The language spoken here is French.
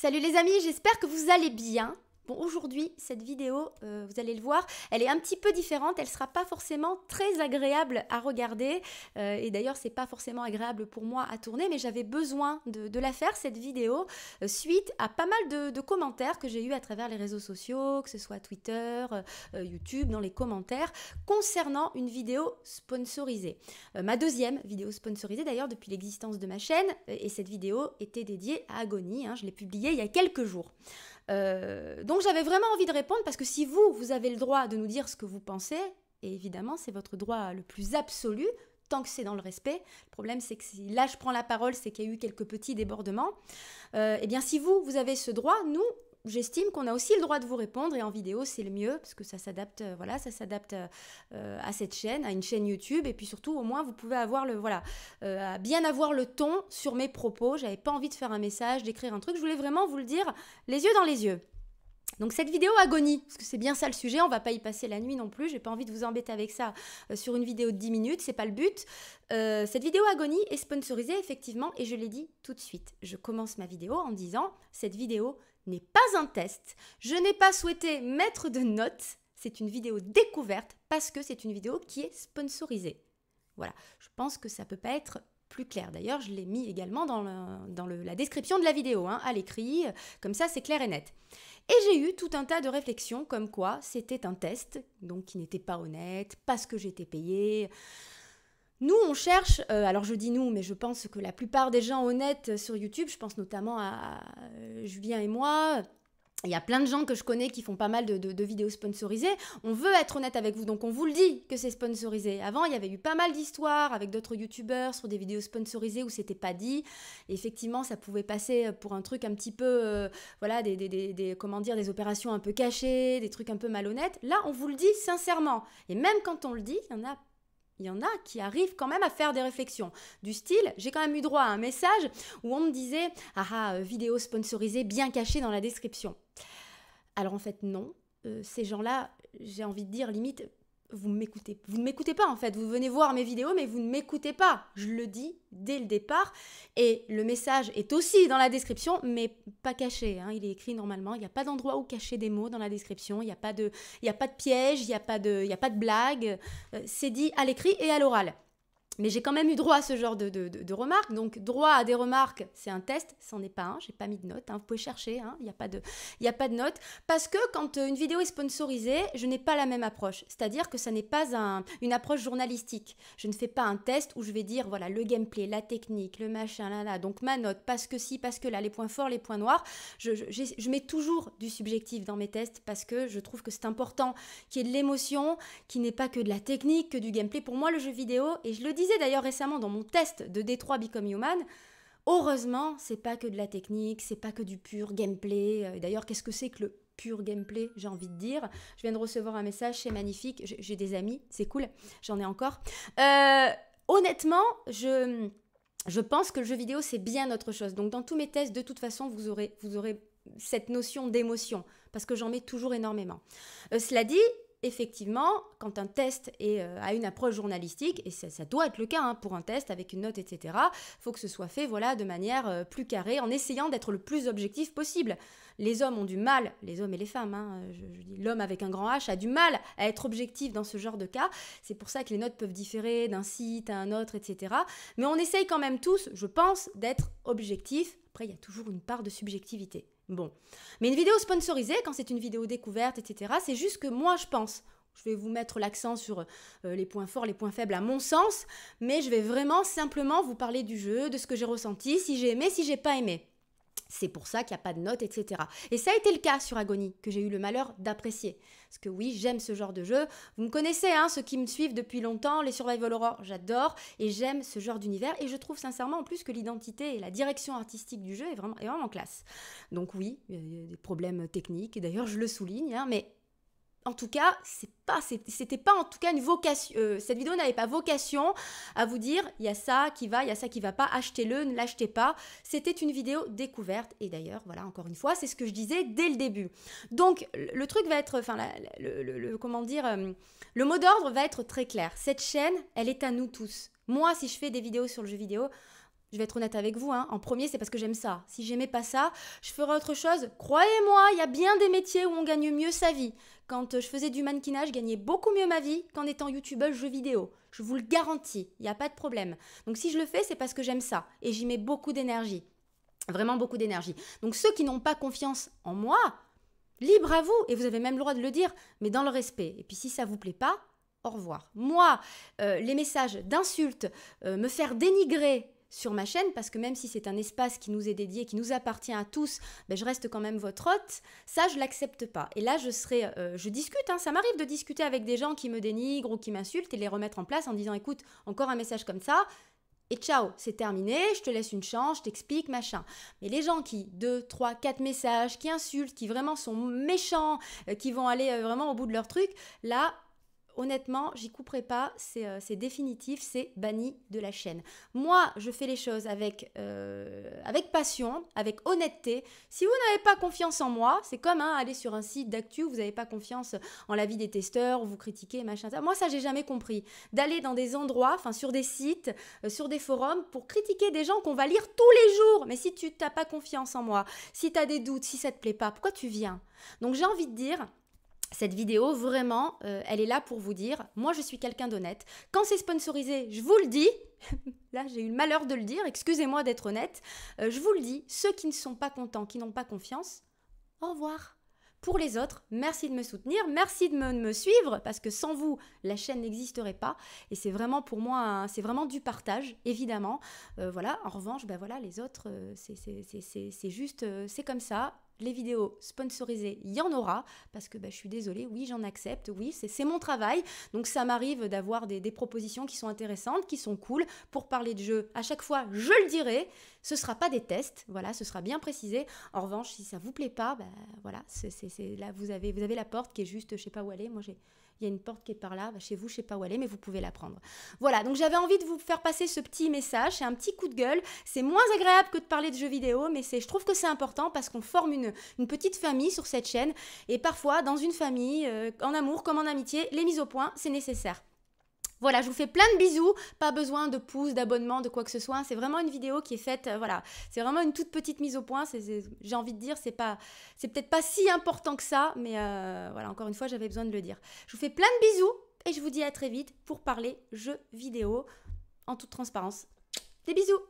Salut les amis, j'espère que vous allez bien. Bon, aujourd'hui, cette vidéo, euh, vous allez le voir, elle est un petit peu différente, elle sera pas forcément très agréable à regarder, euh, et d'ailleurs, c'est pas forcément agréable pour moi à tourner, mais j'avais besoin de, la faire, cette vidéo, euh, suite à pas mal de, commentaires que j'ai eu à travers les réseaux sociaux, que ce soit Twitter, YouTube, dans les commentaires, concernant une vidéo sponsorisée. ma deuxième vidéo sponsorisée, d'ailleurs, depuis l'existence de ma chaîne, et cette vidéo était dédiée à Agonie, hein, je l'ai publiée il y a quelques jours. Euh, donc j'avais vraiment envie de répondre parce que si vous, vous avez le droit de nous dire ce que vous pensez, et évidemment c'est votre droit le plus absolu, tant que c'est dans le respect. Le problème c'est que si là je prends la parole, c'est qu'il y a eu quelques petits débordements. et euh, eh bien si vous, vous avez ce droit, nous, j'estime qu'on a aussi le droit de vous répondre et en vidéo c'est le mieux parce que ça s'adapte euh, voilà ça s'adapte euh, euh, à cette chaîne à une chaîne YouTube et puis surtout au moins vous pouvez avoir le voilà bien avoir le ton sur mes propos j'avais pas envie de faire un message d'écrire un truc je voulais vraiment vous le dire les yeux dans les yeux donc cette vidéo agonie, parce que c'est bien ça le sujet, on va pas y passer la nuit non plus, j'ai pas envie de vous embêter avec ça euh, sur une vidéo de 10 minutes, c'est pas le but. Euh, cette vidéo agonie est sponsorisée effectivement et je l'ai dit tout de suite. Je commence ma vidéo en disant cette vidéo n'est pas un test, je n'ai pas souhaité mettre de notes, c'est une vidéo découverte parce que c'est une vidéo qui est sponsorisée. Voilà, je pense que ça peut pas être plus clair. D'ailleurs, je l'ai mis également dans, la description de la vidéo, hein, à l'écrit, euh, comme ça c'est clair et net. Et j'ai eu tout un tas de réflexions comme quoi c'était un test, donc qui n'était pas honnête, parce que j'étais payée. Nous, on cherche, euh, alors je dis nous, mais je pense que la plupart des gens honnêtes sur YouTube, je pense notamment à euh, Julien et moi, il y a plein de gens que je connais qui font pas mal de, vidéos sponsorisées. On veut être honnête avec vous, donc on vous le dit que c'est sponsorisé. Avant, il y avait eu pas mal d'histoires avec d'autres youtubeurs sur des vidéos sponsorisées où c'était pas dit. effectivement, ça pouvait passer pour un truc un petit peu, euh, voilà, des, des, des, des, comment dire, des opérations un peu cachées, des trucs un peu malhonnêtes. Là, on vous le dit sincèrement. Et même quand on le dit, il y en a il y en a qui arrivent quand même à faire des réflexions. Du style, j'ai quand même eu droit à un message où on me disait Ah ah, vidéo sponsorisée bien cachée dans la description. Alors en fait, non. Euh, ces gens-là, j'ai envie de dire limite, vous m'écoutez, vous ne m'écoutez pas en fait, vous venez voir mes vidéos mais vous ne m'écoutez pas. Je le dis dès le départ et le message est aussi dans la description mais pas caché, hein. il est écrit normalement, il n'y a pas d'endroit où cacher des mots dans la description, il n'y a pas de il y a pas de piège, il n'y a pas de il y a pas de blague, euh, c'est dit à l'écrit et à l'oral. Mais j'ai quand même eu droit à ce genre de, de, de, remarques. Donc, droit à des remarques, c'est un test. C'en est pas un. J'ai pas mis de notes. Hein. Vous pouvez chercher. Hein. Il n'y a, pas de, y a pas de notes. Parce que quand euh, une vidéo est sponsorisée, je n'ai pas la même approche. C'est-à-dire que ça n'est pas un, une approche journalistique. Je ne fais pas un test où je vais dire, voilà, le gameplay, la technique, le machin, là, là. Donc, ma note, parce que si, parce que là, les points forts, les points noirs. Je, je, mets toujours du subjectif dans mes tests parce que je trouve que c'est important qu'il y ait de l'émotion, qui n'est pas que de la technique, que du gameplay. Pour moi, le jeu vidéo, et je le dis d'ailleurs récemment dans mon test de D3 Become Human, heureusement, c'est pas que de la technique, c'est pas que du pur gameplay. Euh, d'ailleurs, qu'est-ce que c'est que le pur gameplay, j'ai envie de dire. Je viens de recevoir un message, c'est magnifique, j'ai des amis, c'est cool, j'en ai encore. Euh, honnêtement, je, je pense que le jeu vidéo, c'est bien autre chose. Donc dans tous mes tests, de toute façon, vous aurez, vous aurez cette notion d'émotion, parce que j'en mets toujours énormément. Euh, cela dit, effectivement, quand un test est, euh, a une approche journalistique, et ça, doit être le cas hein, pour un test avec une note, etc., faut que ce soit fait voilà, de manière euh, plus carrée, en essayant d'être le plus objectif possible. Les hommes ont du mal, les hommes et les femmes, hein, je, dis l'homme avec un grand H a du mal à être objectif dans ce genre de cas. C'est pour ça que les notes peuvent différer d'un site à un autre, etc. Mais on essaye quand même tous, je pense, d'être objectif. Après, il y a toujours une part de subjectivité. Bon. Mais une vidéo sponsorisée, quand c'est une vidéo découverte, etc., c'est juste que moi, je pense. Je vais vous mettre l'accent sur euh, les points forts, les points faibles à mon sens, mais je vais vraiment simplement vous parler du jeu, de ce que j'ai ressenti, si j'ai aimé, si j'ai pas aimé. C'est pour ça qu'il n'y a pas de notes, etc. Et ça a été le cas sur Agony, que j'ai eu le malheur d'apprécier. Parce que oui, j'aime ce genre de jeu. Vous me connaissez, hein, ceux qui me suivent depuis longtemps, les Survival Horror, j'adore. Et j'aime ce genre d'univers. Et je trouve sincèrement en plus que l'identité et la direction artistique du jeu est vraiment, est classe. Donc oui, il y a des problèmes techniques. Et D'ailleurs, je le souligne, hein, mais en tout cas, c'est pas, c'était pas en tout cas une vocation. Euh, cette vidéo n'avait pas vocation à vous dire il y a ça qui va, il y a ça qui va pas, achetez-le, ne l'achetez pas. C'était une vidéo découverte et d'ailleurs, voilà, encore une fois, c'est ce que je disais dès le début. Donc le truc va être, enfin, le, comment dire, euh, le mot d'ordre va être très clair. Cette chaîne, elle est à nous tous. Moi, si je fais des vidéos sur le jeu vidéo, je vais être honnête avec vous, hein. en premier, c'est parce que j'aime ça. Si j'aimais pas ça, je ferais autre chose. Croyez-moi, il y a bien des métiers où on gagne mieux sa vie. Quand euh, je faisais du mannequinage, je gagnais beaucoup mieux ma vie qu'en étant youtubeuse jeux vidéo. Je vous le garantis, il n'y a pas de problème. Donc si je le fais, c'est parce que j'aime ça et j'y mets beaucoup d'énergie. Vraiment beaucoup d'énergie. Donc ceux qui n'ont pas confiance en moi, libre à vous, et vous avez même le droit de le dire, mais dans le respect. Et puis si ça vous plaît pas, au revoir. Moi, euh, les messages d'insultes, euh, me faire dénigrer, sur ma chaîne, parce que même si c'est un espace qui nous est dédié, qui nous appartient à tous, ben je reste quand même votre hôte, ça je l'accepte pas. Et là je serai, euh, je discute, hein. ça m'arrive de discuter avec des gens qui me dénigrent ou qui m'insultent et les remettre en place en disant écoute, encore un message comme ça, et ciao, c'est terminé, je te laisse une chance, je t'explique, machin. Mais les gens qui, deux, trois, quatre messages, qui insultent, qui vraiment sont méchants, euh, qui vont aller euh, vraiment au bout de leur truc, là, honnêtement, j'y couperai pas, euh, c'est définitif, c'est banni de la chaîne. Moi, je fais les choses avec, euh, passion, avec honnêteté. Si vous n'avez pas confiance en moi, c'est comme hein, aller sur un site d'actu vous n'avez pas confiance en la vie des testeurs, vous critiquez, machin, ça. Moi, ça, j'ai jamais compris. D'aller dans des endroits, enfin, sur des sites, euh, sur des forums, pour critiquer des gens qu'on va lire tous les jours. Mais si tu n'as pas confiance en moi, si tu as des doutes, si ça te plaît pas, pourquoi tu viens Donc, j'ai envie de dire, cette vidéo, vraiment, euh, elle est là pour vous dire, moi je suis quelqu'un d'honnête. Quand c'est sponsorisé, je vous le dis, là j'ai eu le malheur de le dire, excusez-moi d'être honnête, euh, je vous le dis, ceux qui ne sont pas contents, qui n'ont pas confiance, au revoir. Pour les autres, merci de me soutenir, merci de me, suivre, parce que sans vous, la chaîne n'existerait pas. Et c'est vraiment pour moi, c'est vraiment du partage, évidemment. Euh, voilà, en revanche, ben voilà, les autres, c'est juste, c'est comme ça les vidéos sponsorisées, il y en aura, parce que bah, je suis désolée, oui, j'en accepte, oui, c'est mon travail. Donc ça m'arrive d'avoir des, des propositions qui sont intéressantes, qui sont cool, pour parler de jeux. À chaque fois, je le dirai, ce ne sera pas des tests, voilà, ce sera bien précisé. En revanche, si ça ne vous plaît pas, bah, voilà, c'est, là, vous avez, vous avez la porte qui est juste, je ne sais pas où aller. Moi, il y a une porte qui est par là, bah, chez vous, je sais pas où aller, mais vous pouvez la prendre. Voilà, donc j'avais envie de vous faire passer ce petit message, c'est un petit coup de gueule, c'est moins agréable que de parler de jeux vidéo, mais c'est, je trouve que c'est important parce qu'on forme une, petite famille sur cette chaîne, et parfois, dans une famille, euh, en amour comme en amitié, les mises au point, c'est nécessaire. Voilà, je vous fais plein de bisous, pas besoin de pouces, d'abonnement, de quoi que ce soit, c'est vraiment une vidéo qui est faite, euh, voilà, c'est vraiment une toute petite mise au point, j'ai envie de dire, c'est pas, c'est peut-être pas si important que ça, mais euh, voilà, encore une fois, j'avais besoin de le dire. Je vous fais plein de bisous et je vous dis à très vite pour parler jeux vidéo en toute transparence. Des bisous